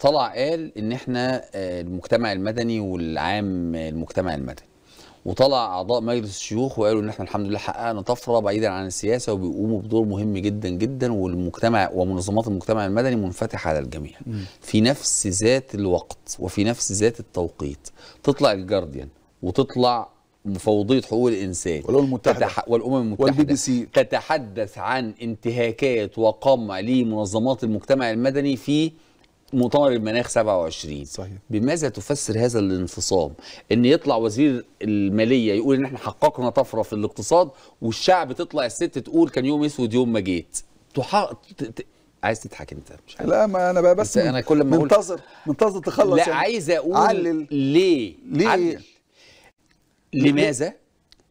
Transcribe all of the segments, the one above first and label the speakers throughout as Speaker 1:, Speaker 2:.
Speaker 1: طلع قال ان احنا آه، المجتمع المدني والعام المجتمع المدني وطلع اعضاء مجلس الشيوخ وقالوا ان احنا الحمد لله حققنا طفره بعيدا عن السياسه وبيقوموا بدور مهم جدا جدا والمجتمع ومنظمات المجتمع المدني منفتحه على الجميع في نفس ذات الوقت وفي نفس ذات التوقيت تطلع الجارديان وتطلع مفوضيه حقوق الانسان والامم المتحده تتح... والامم المتحده والبي بي سي تتحدث عن انتهاكات وقمع لمنظمات المجتمع المدني في مؤتمر المناخ 27 صحيح بماذا تفسر هذا الانفصام ان يطلع وزير الماليه يقول ان احنا حققنا طفره في الاقتصاد والشعب تطلع الست تقول كان يوم اسود يوم ما جيت تح... ت... عايز تضحك انت مش عارف. لا ما انا بقى بس انا كل ما منتظر منتظر تخلص لا يعني. عايز اقول علل. ليه ليه علل. لماذا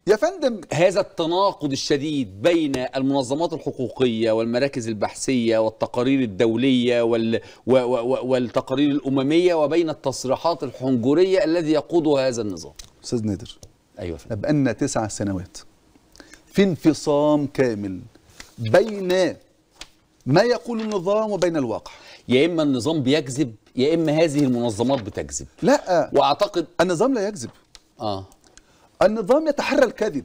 Speaker 1: يا فندم هذا التناقض الشديد بين المنظمات الحقوقية والمراكز البحثية والتقارير الدولية وال... و... و... والتقارير الأممية وبين التصريحات الحنجرية الذي يقودها هذا النظام أستاذ نادر أيوة فندم بقالنا تسع سنوات
Speaker 2: في انفصام كامل بين ما يقول النظام وبين الواقع يا إما النظام بيكذب يا إما هذه المنظمات بتكذب لا وأعتقد النظام لا يكذب آه النظام يتحرى الكذب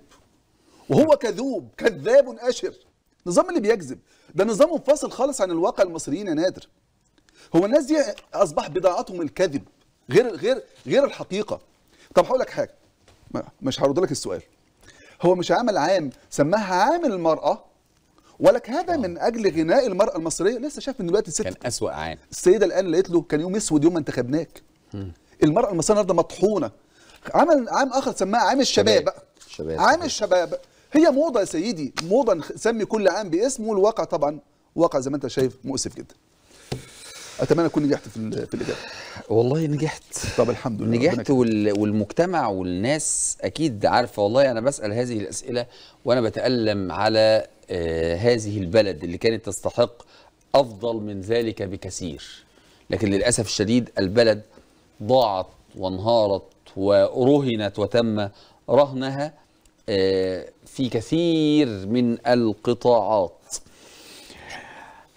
Speaker 2: وهو كذوب كذاب أشر نظام اللي بيكذب ده نظام منفصل خالص عن الواقع المصريين يا نادر هو الناس دي اصبح بضاعتهم الكذب غير غير غير الحقيقه طب هقول لك حاجه مش هرد لك السؤال هو مش عمل عام سماها عامل المراه ولك هذا أوه. من اجل غناء المراه المصريه لسه شايف من دلوقتي الست كان اسوء عام السيده الان اللي له كان يوم اسود يوم ما انتخبناك المراه المصريه النهارده مطحونه عمل عام اخر سماه عام الشباب شباب. عام الشباب هي موضه يا سيدي موضه سمي كل عام باسمه والواقع طبعا واقع زي ما انت شايف مؤسف جدا
Speaker 1: اتمنى اكون نجحت في في الاجابه والله نجحت طب الحمد لله نجحت وال... والمجتمع والناس اكيد عارفه والله انا بسال هذه الاسئله وانا بتالم على آه هذه البلد اللي كانت تستحق افضل من ذلك بكثير لكن للاسف الشديد البلد ضاعت وانهارت ورهنت وتم رهنها آه، في كثير من القطاعات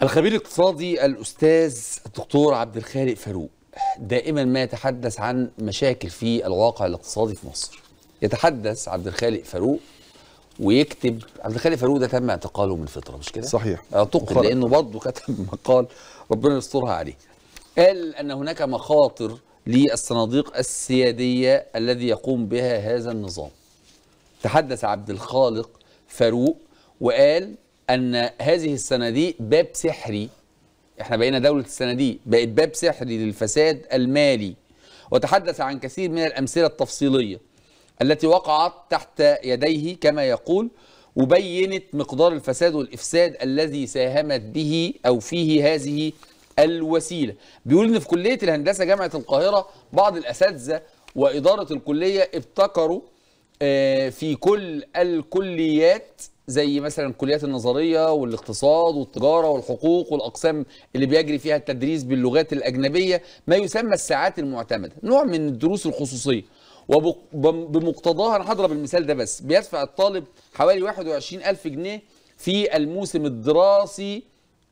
Speaker 1: الخبير الاقتصادي الأستاذ الدكتور عبد الخالق فاروق دائما ما يتحدث عن مشاكل في الواقع الاقتصادي في مصر يتحدث عبد الخالق فاروق ويكتب عبد الخالق فاروق ده تم اعتقاله من فتره مش كده؟ صحيح اعتقل لانه برضه كتب مقال ربنا يسترها عليه قال ان هناك مخاطر للصناديق السيادية الذي يقوم بها هذا النظام تحدث عبد الخالق فاروق وقال أن هذه الصناديق باب سحري احنا بقينا دولة الصناديق بقت باب سحري للفساد المالي وتحدث عن كثير من الأمثلة التفصيلية التي وقعت تحت يديه كما يقول وبينت مقدار الفساد والإفساد الذي ساهمت به أو فيه هذه الوسيله بيقول ان في كليه الهندسه جامعه القاهره بعض الاساتذه واداره الكليه ابتكروا آه، في كل الكليات زي مثلا الكليات النظريه والاقتصاد والتجاره والحقوق والاقسام اللي بيجري فيها التدريس باللغات الاجنبيه ما يسمى الساعات المعتمده نوع من الدروس الخصوصيه وبمقتضاها انا هضرب المثال ده بس بيدفع الطالب حوالي 21000 جنيه في الموسم الدراسي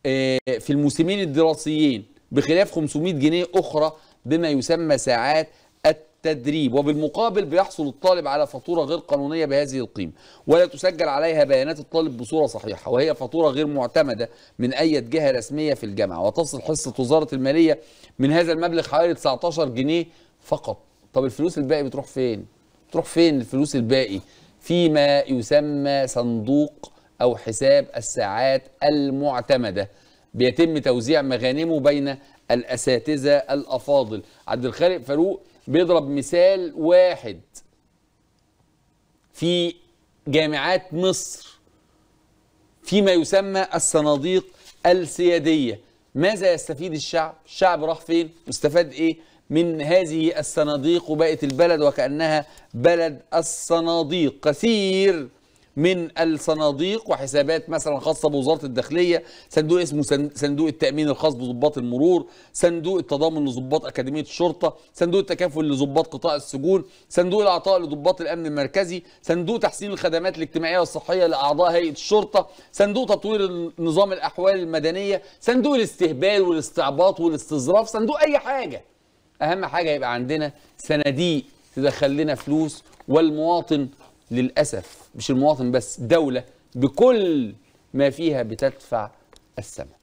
Speaker 1: آه، في الموسمين الدراسيين بخلاف 500 جنيه أخرى بما يسمى ساعات التدريب وبالمقابل بيحصل الطالب على فاتورة غير قانونية بهذه القيمة ولا تسجل عليها بيانات الطالب بصورة صحيحة وهي فاتورة غير معتمدة من أي جهة رسمية في الجامعة وتصل حصة وزارة المالية من هذا المبلغ حوالي 19 جنيه فقط طب الفلوس الباقي بتروح فين؟ بتروح فين الفلوس الباقي؟ فيما يسمى صندوق أو حساب الساعات المعتمدة بيتم توزيع مغانمه بين الأساتذة الأفاضل عبد الخالق فاروق بيضرب مثال واحد في جامعات مصر فيما يسمى الصناديق السيادية ماذا يستفيد الشعب؟ الشعب راح فين؟ واستفاد إيه؟ من هذه الصناديق وبقت البلد وكأنها بلد الصناديق كثير من الصناديق وحسابات مثلا خاصة بوزارة الداخلية صندوق اسمه صندوق التأمين الخاص بضباط المرور صندوق التضامن لضباط أكاديمية الشرطة صندوق التكافل لضباط قطاع السجون صندوق العطاء لضباط الأمن المركزي صندوق تحسين الخدمات الاجتماعية والصحية لأعضاء هيئة الشرطة صندوق تطوير نظام الأحوال المدنية صندوق الاستهبال والاستعباط والاستظراف صندوق أي حاجة أهم حاجة يبقى عندنا صناديق تدخل لنا فلوس والمواطن للأسف مش المواطن بس دولة بكل ما فيها بتدفع الثمن